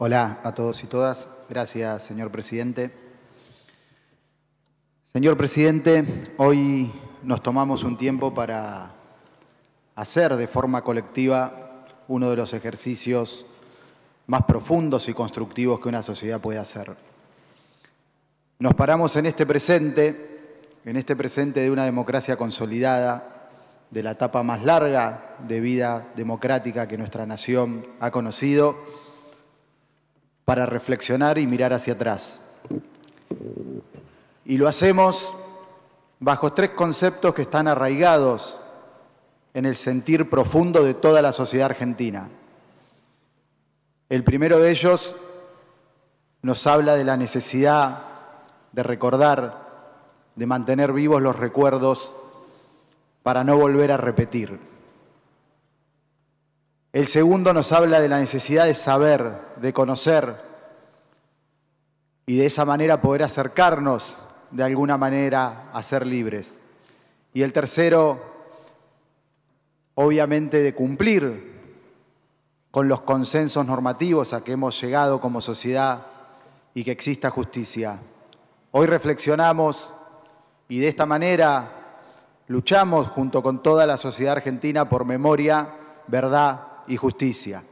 Hola a todos y todas. Gracias, señor presidente. Señor presidente, hoy nos tomamos un tiempo para hacer de forma colectiva uno de los ejercicios más profundos y constructivos que una sociedad puede hacer. Nos paramos en este presente, en este presente de una democracia consolidada, de la etapa más larga de vida democrática que nuestra nación ha conocido para reflexionar y mirar hacia atrás. Y lo hacemos bajo tres conceptos que están arraigados en el sentir profundo de toda la sociedad argentina. El primero de ellos nos habla de la necesidad de recordar, de mantener vivos los recuerdos para no volver a repetir. El segundo nos habla de la necesidad de saber, de conocer, y de esa manera poder acercarnos de alguna manera a ser libres. Y el tercero, obviamente, de cumplir con los consensos normativos a que hemos llegado como sociedad y que exista justicia. Hoy reflexionamos y de esta manera luchamos junto con toda la sociedad argentina por memoria, verdad y justicia.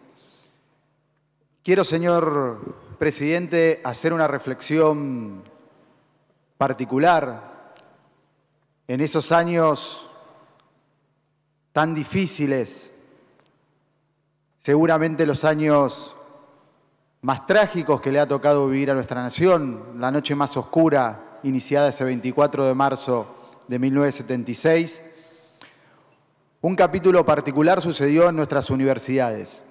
Quiero, señor presidente, hacer una reflexión particular en esos años tan difíciles, seguramente los años más trágicos que le ha tocado vivir a nuestra nación, la noche más oscura iniciada ese 24 de marzo de 1976 un capítulo particular sucedió en nuestras universidades.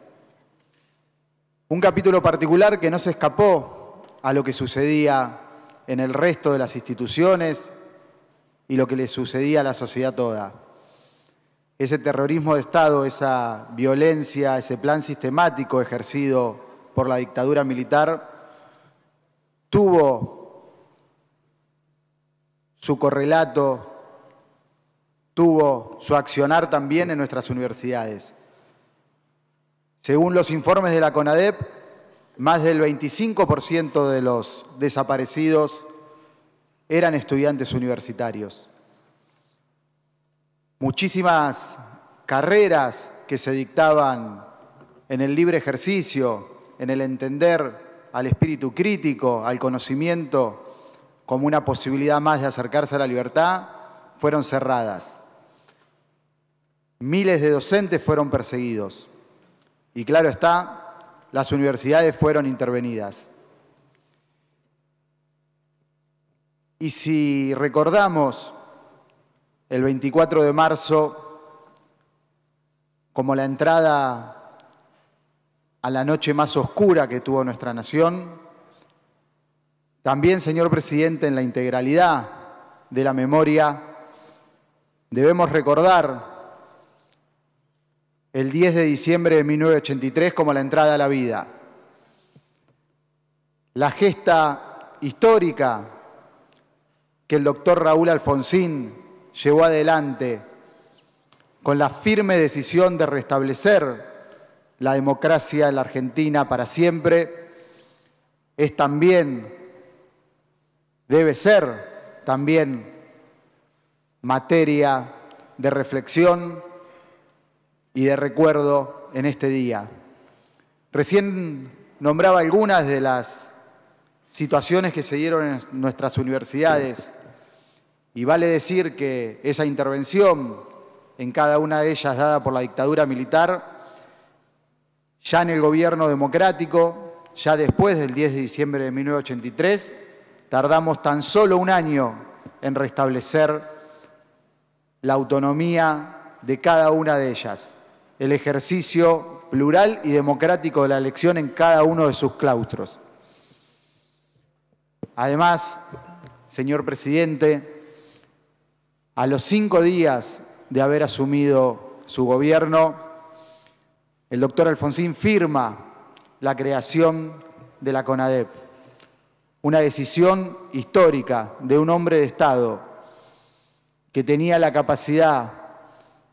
Un capítulo particular que no se escapó a lo que sucedía en el resto de las instituciones y lo que le sucedía a la sociedad toda. Ese terrorismo de Estado, esa violencia, ese plan sistemático ejercido por la dictadura militar, tuvo su correlato tuvo su accionar también en nuestras universidades. Según los informes de la CONADEP, más del 25% de los desaparecidos eran estudiantes universitarios. Muchísimas carreras que se dictaban en el libre ejercicio, en el entender al espíritu crítico, al conocimiento, como una posibilidad más de acercarse a la libertad, fueron cerradas. Miles de docentes fueron perseguidos y claro está, las universidades fueron intervenidas. Y si recordamos el 24 de marzo como la entrada a la noche más oscura que tuvo nuestra nación, también, señor presidente, en la integralidad de la memoria, debemos recordar el 10 de diciembre de 1983 como la entrada a la vida. La gesta histórica que el doctor Raúl Alfonsín llevó adelante con la firme decisión de restablecer la democracia en la Argentina para siempre, es también, debe ser también materia de reflexión y de recuerdo en este día. Recién nombraba algunas de las situaciones que se dieron en nuestras universidades y vale decir que esa intervención en cada una de ellas dada por la dictadura militar, ya en el gobierno democrático, ya después del 10 de diciembre de 1983, tardamos tan solo un año en restablecer la autonomía de cada una de ellas el ejercicio plural y democrático de la elección en cada uno de sus claustros. Además, señor presidente, a los cinco días de haber asumido su gobierno, el doctor Alfonsín firma la creación de la CONADEP, una decisión histórica de un hombre de Estado que tenía la capacidad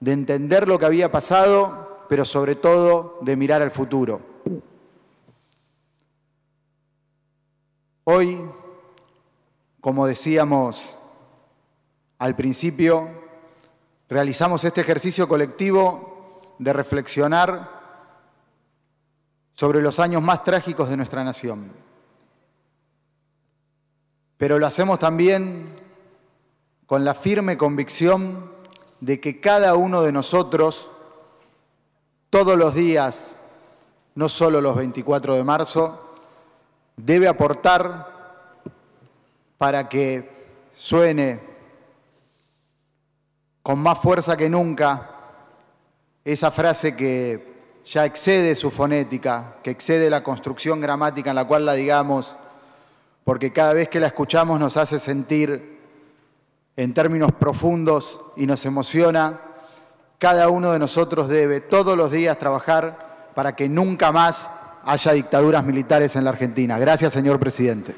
de entender lo que había pasado, pero sobre todo de mirar al futuro. Hoy, como decíamos al principio, realizamos este ejercicio colectivo de reflexionar sobre los años más trágicos de nuestra nación. Pero lo hacemos también con la firme convicción de que cada uno de nosotros, todos los días, no solo los 24 de marzo, debe aportar para que suene con más fuerza que nunca esa frase que ya excede su fonética, que excede la construcción gramática en la cual la digamos, porque cada vez que la escuchamos nos hace sentir en términos profundos y nos emociona. Cada uno de nosotros debe todos los días trabajar para que nunca más haya dictaduras militares en la Argentina. Gracias, señor presidente.